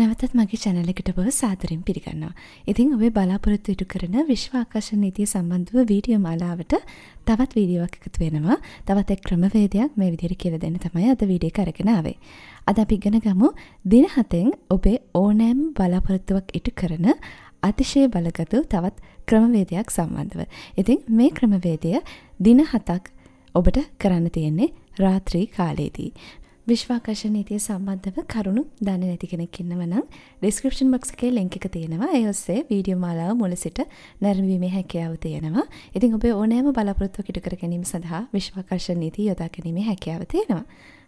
නැවතත් මගේ චැනල එකට බව සාදරින් පිළිගන්නවා. ඉතින් ඔබේ බලාපොරොත්තු ඉටු කරන විශ්වාකර්ෂණ නීතිය සම්බන්ධව වීඩියෝ මාලාවට තවත් වීඩියෝවක් එකතු වෙනවා. තවත් එක් ක්‍රමවේදයක් මේ විදිහට කියලා දෙන්න තමයි අද වීඩියෝ කරගෙන ආවේ. අද අපි ඉගෙන ගමු දින හතෙන් ඔබේ ඕනෑම බලාපොරොත්තුවක් ඉටු කරන අතිශය බලගතු තවත් ක්‍රමවේදයක් සම්බන්ධව. ඉතින් මේ ක්‍රමවේදය දින හතක් ඔබට කරන්න තියෙන්නේ රාත්‍රී කාලයේදී. විශ්වාකශ නීතිය සම්බන්ධව කරුණු දන්න නැති කෙනෙක්කින්නව නම් ඩිස්ක්‍රපෂන් බක්කේ ලෙංක තියෙනවා එඔස්සේ වීඩියෝ මාලාව මුල සිට නැරවීමේ හැකියාව තියෙනවා ඉතින් ඔබේ ඕනෑම බලාපොරොත්තු කිටකර ගැනීම සඳහා විශ්වාකර්ශ නීති යොදා ගැනීමේ හැකියාව තියෙනවා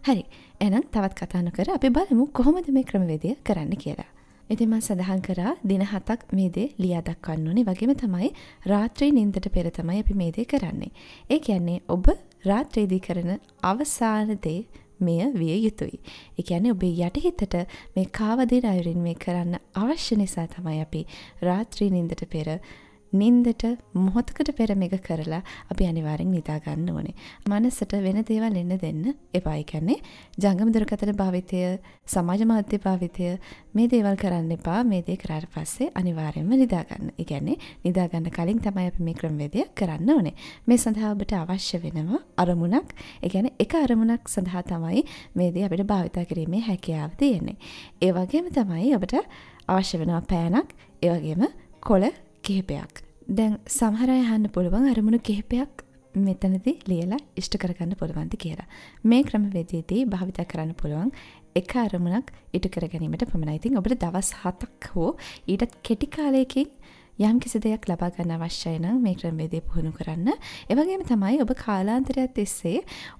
හරි එනම් තවත් කතානු කර අපි බලමු කොහොමද මේ ක්‍රමවේදය කරන්න කියලා. එතිමන් සඳහන් කරා දින හතක් මේදේ ලියා දක්වන්න ඕනේ වගේම තමයි රාත්‍රී නින්දට පෙර තමයි අපි මේදේ කරන්නේ. ඒ කියන්නේ ඔබ රාත්‍රීදී කරන අවසානදේ මෙය විය යුතුයි. එකැන ඔබේ යටහිතට මේ කාවදිර අයුරින් මේ කරන්න අවශ්‍ය නිසා තමයි අපි රාත්‍රී නින්දට පෙර නින්දට මොහොතකට පෙරමික කරලා අපි අනිවාරෙන් නිදාගන්න ඕනේ. මනසට වෙන දේවල් එන්න දෙන්න එපායි කැන්නේ ජංගම දුරකතන භාවිතය සමාජ මාධ්‍ය භාවිතය මේ දේවල් කරන්න එපා මේ දේ කරාට පස්සේ අනිවාරෙන්ම නිදාගන්න. ඉගැන්නේ නිදාගන්න කලින් තමයි අපි මේ ක්‍රමවේදය කරන්න ඕනේ. මේ සඳහා ඔබට අවශ්‍ය වෙනවා අරමුණක්. ඒ කියන්නේ එක අරමුණක් සඳහා තමයි මේ දේ අපිට භාවිතා කිරීමේ හැකියාව තියෙන්නේ. ඒ වගේම තමයි ඔබට අවශ්‍ය වෙනවා පෑනක්, ඒ වගේම කොළ කිහිපයක් දැන් සහරයහන්න පුළුවන් අරමුණු කිහිපයක් මෙතනති ලියලා ඉෂ්ට කරගන්න පුළුවන්ති කියලා මේ ක්‍රමවේදයේදී භාවිත කරන්න පුළුවන් එක අරමුණක් ඉටු කරගැනීමට පමණයිතින් ඔබට දවස් හතක් හෝ ඊටත් කෙටිකාලයකින් යම් කිසි දෙයක් ලබා ගන්න අවශ්‍යයි නම් මේ ක්‍රමවේදය පුහුණු කරන්න. ඒ වගේම තමයි ඔබ කාලාන්තරයක් තිස්සේ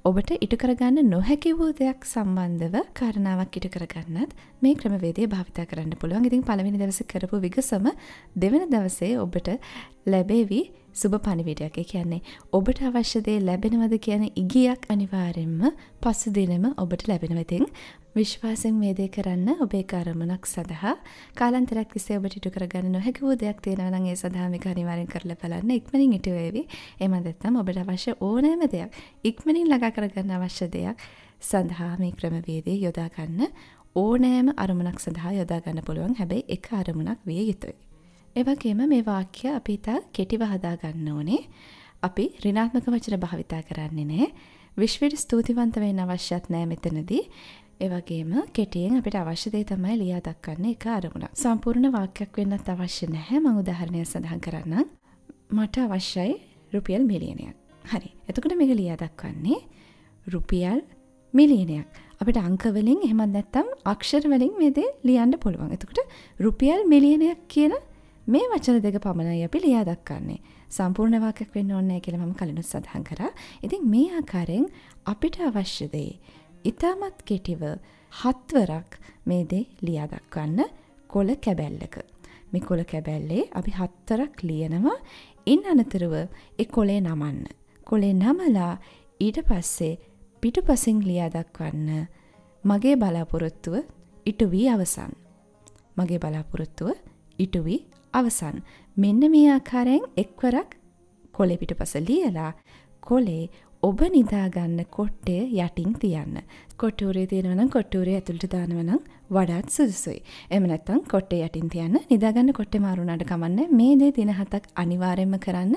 ඔබට ඉටු කරගන්න නොහැකි වූ දෙයක් සම්බන්ධව කාරණාවක් ඉටු කරගන්නත් මේ ක්‍රමවේදය භාවිතා කරන්න පුළුවන්. ඉතින් පළවෙනි දවසේ කරපු විගසම දෙවන දවසේ ඔබට ලැබේවි සුබ පණිවිඩයක් කියන්නේ ඔබට අවශ්‍යදේ ලැබෙනවද කියන ඉගියක් අනිවාරෙන්ම පස්සු දිනම ඔබට ලැබෙනවතින් විශ්වාසෙන් මේ දේ කරන්න ඔබේ කාරමනක් සඳහා කාලන්තරක් තිස්සේ ඔබට ඉටු කරගන්න නොහැකි වූ දෙයක් තියෙනවා නම් ඒ සඳහා මේක අනිවාර්යෙන් කරලා බලන්න ඉක්මනින් ඉටු වේවි. එහෙම නැත්නම් ඔබට අවශ්‍ය ඕනෑම දෙයක් ඉක්මනින් ළඟා කරගන්න අවශ්‍ය දෙයක් සඳහා මේ ක්‍රමවේදය යොදා ගන්න ඕනෑම අරමුණක් සඳහා යොදා ගන්න පුළුවන්. හැබැයි එක අරමුණක් විය යුතුයි. එවගේම මේ වාක්‍ය අපි ඉතා කෙටිව හදා ගන්න ඕනේ. අපි ඍණාත්මක වචන භාවිතා කරන්නේ නැහැ. විශ්විර ස්තුතිවන්ත වෙන්න අවශ්‍යත් නැහැ මෙතනදී. එවගේම කෙටියෙන් අපිට අවශ්‍යදේ තමයි ලියා දක්කන්න එක අරමුණ සම්පූර්ණ වාක්‍යයක් වෙන්නත් අවශ්‍ය නැහැ මං උදාහරණය සඳහන් කරන්න මට අවශ්‍යයි රුපියල් මිලියනයක් හරි එතකට මේක ලියා දක්වන්නේ රුපියල් මිලියනයක් අපට අංකවලින් හෙමත් නැත්තම් අක්ෂරවලින් මෙදේ ලියන්න පුළුවන් එතකට රුපියල් මිලියනයක් කියන මේ වචන දෙක පමණයි අපි ලියා දක්වන්නේ සම්පූර්ණ වාක්‍යයක් වෙන්න ඕනේ කියලා මම කලිනුත් සඳහන් කරා. ඉතින් මේ ආකාරයෙන් අපිට අවශ්‍ය දේ ඉතාමත් කෙටිව හත්වරක් මේදේ ලියාදක්වන්න කොල කැබැල්ලක. මේ කොල කැබැල්ලේ අපි හත්තරක් ලියනවා ඉන් අනතුරුව එ කොලේ නමන්න. කොලේ නමලා ඊට පස්සේ පිටු පසිං ලියාදක්වන්න මගේ බලාපොරොත්තුව ඉටුවී අවසන්. මගේ බලාපොරොත්තුව ඉටුවී අවසන් මෙන්න මේ ආකාරයෙන් එක්වරක් කොලෙපිට පස ලියලා කොලේ ඔබ නිදාගන්න කොට්ටය යටින් තියන්න. කොට්ටූරේ තියෙනවනම් කොට්ටූරේ ඇතුළට දානවනම් වඩාත් සුදුසුයි. එම නැත්තම් කොට්ටේ යටින් තියන්න නිදාගන්න කොට්ටේ මාරුණාට කමන්න මේ දේ දින හතක් අනිවාර්යෙන්ම කරන්න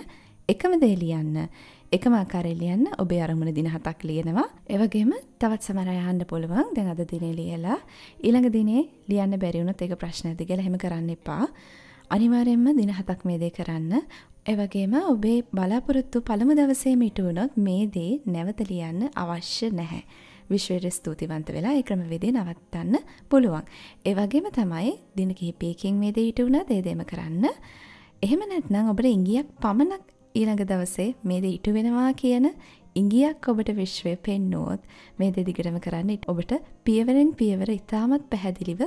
එකම දේ ලියන්න. එකම ආකාරය ලියන්න ඔබේ අරමුණ දින හතක් ලියනවා. ඒ වගේම තවත් සමහර අය අහන්න පුළුවන් දැන් අද දිනේ ලියලා ඊළඟ දිනේ ලියන්න බැරි වුණොත් ඒක ප්‍රශ්නයක්ද කියලා එහෙම කරන්න එපා. අනිවාර්යෙන්ම දින හතක් මේ දේ කරන්න එවගේම ඔබේ බලාපොරොත්තු පළමු දවසේ මිටුවනොත් මේ දේ නැවත ලියන්න අවශ්‍ය නැහැ. විශ්වයට ස්තුතිවන්ත වෙලා ඒ ක්‍රමවේදේ නවත්තන්න පුළුවන්. ඒ වගේම තමයි දින කිහිපයකින් මේ දේ ඉටුණා දේදේම කරන්න. එහෙම නැත්නම් ඔබට ඉංගියක් පමණක් ඊළඟ දවසේ මේ දේ ඉටු වෙනවා කියන ඉඟියක් ඔබට විශ්වය පෙන්නුවොත් මේ දෙදිගටම කරන්න ඔබට පියවරෙන් පියවර ඉතාමත් පැහැදිලිව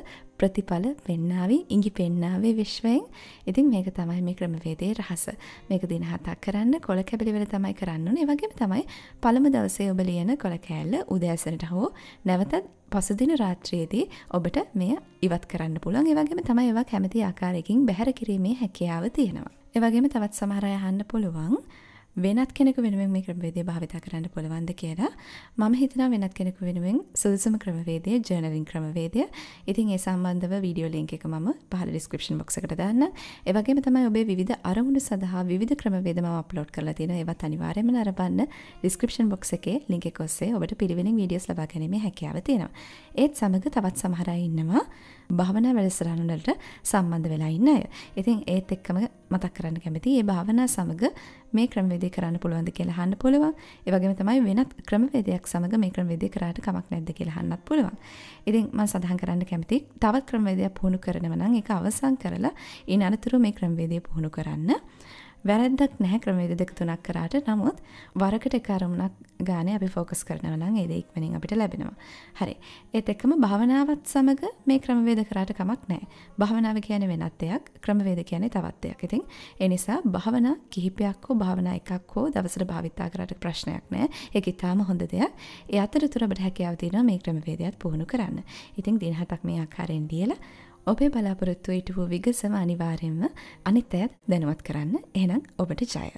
ප්‍රතිඵල වෙන්නාව ඉඟි පෙන්නාවේ විශ්වයෙන් ඉතින් මේක තමයි මේ ක්‍රමවේදේ රහස මේක දින හතක් කරන්න කොළ කැබිලිවල තමයි කරන්න ඒවගේ තමයි පළම දවසේ ඔබ ලියන කොළ කෑල්ල උදෑසනට හෝ නැවතත් පසුදින රාත්‍රයේදී ඔබට මෙය ඉවත් කරන්න පුළන් ඒවගේම තමයි ඒවා කැමති ආකාරයකින් බැහැර කිරීමේ හැකියාව තියෙනවා. එවගේම තවත් සමහරය අහන්න පුළුවන් වෙනත් කෙනෙකු වෙනුවෙන් මේ ක්‍රමවේදය භාවිතා කරන්න පුළුවන්ද කියලා මම හිතනවා වෙනත් කෙනෙකු වෙනුවෙන් සුදුසුම ක්‍රමවේදය ජර්නලින් ක්‍රමවේදය. ඉතින් ඒ සම්බන්ධව වීඩියෝ ලින්ක් එක මම පහළ ඩිස්ක්‍රිප්ෂන් බොක්ස් එකට දාන්න. ඒ වගේම තමයි ඔබේ විවිධ අරමුණු සඳහා විවිධ ක්‍රමවේද මම අප්ලෝඩ් කරලා තියෙනවා. ඒවත් අනිවාර්යයෙන්ම නරඹන්න ඩිස්ක්‍රිප්ෂන් බොක්ස් එකේ ලින්ක් එක ඔස්සේ ඔබට පිළිවෙලින් වීඩියෝස් ලබා ගැනීමේ හැකියාව තියෙනවා. ඒත් සමග තවත් සමහර ඉන්නවා භාවනා වැඩසටහන් වලට සම්බන්ධ වෙලා ඉන්න අය. ඉතින් ඒත් එක්කම මතක් කරන්න කැමති මේ භාවනා සමග මේ ක්‍රමවේදය කරන්න පුළුවන්ද කියලා අහන්න පුළුවන්. ඒ වගේම තමයි වෙනත් ක්‍රමවේදයක් සමග මේ ක්‍රමවේදය කරාට කමක් නැද්ද කියලා අහන්නත් පුළුවන්. ඉතින් මම සඳහන් කරන්න කැමති තවත් ක්‍රමවේදයක් පුහුණු කරනවා නම් ඒක අවසන් කරලා ඊන අනතුරු මේ ක්‍රමවේදය පුහුණු කරන්න. වැරද්දක් නැහැ ක්‍රමේද දෙක තුනක් කරාට නමුත් වරකට එක අරමුණක් ගානේ අපි ෆෝකස් කරනවා නම් ඒ දේ ඉක්මනින් අපිට ලැබෙනවා. හරි. ඒත් එක්කම භාවනාවත් සමග මේ ක්‍රමවේද කරාට කමක් නැහැ. භාවනාව කියන්නේ වෙනත් දෙයක්, ක්‍රමවේද කියන්නේ තවත් දෙයක්. ඉතින් ඒ නිසා භාවනා කිහිපයක් හෝ භාවනා එකක් හෝ දවසට භාවිතා කරාට ප්‍රශ්නයක් නැහැ. ඒක ඊටාම හොඳ දෙයක්. ඒ අතරතුර අපිට හැකියාව තියෙනවා මේ ක්‍රමවේදයත් පුහුණු කරන්න. ඉතින් දින හතක් මේ ආකාරයෙන් දීලා ඔබේ බලාපොරොත්තු ඉටුවූ විගසව අනිවාරයෙන්ම අනිත් අයත් දැනුවත් කරන්න එහනම් ඔබට ජය.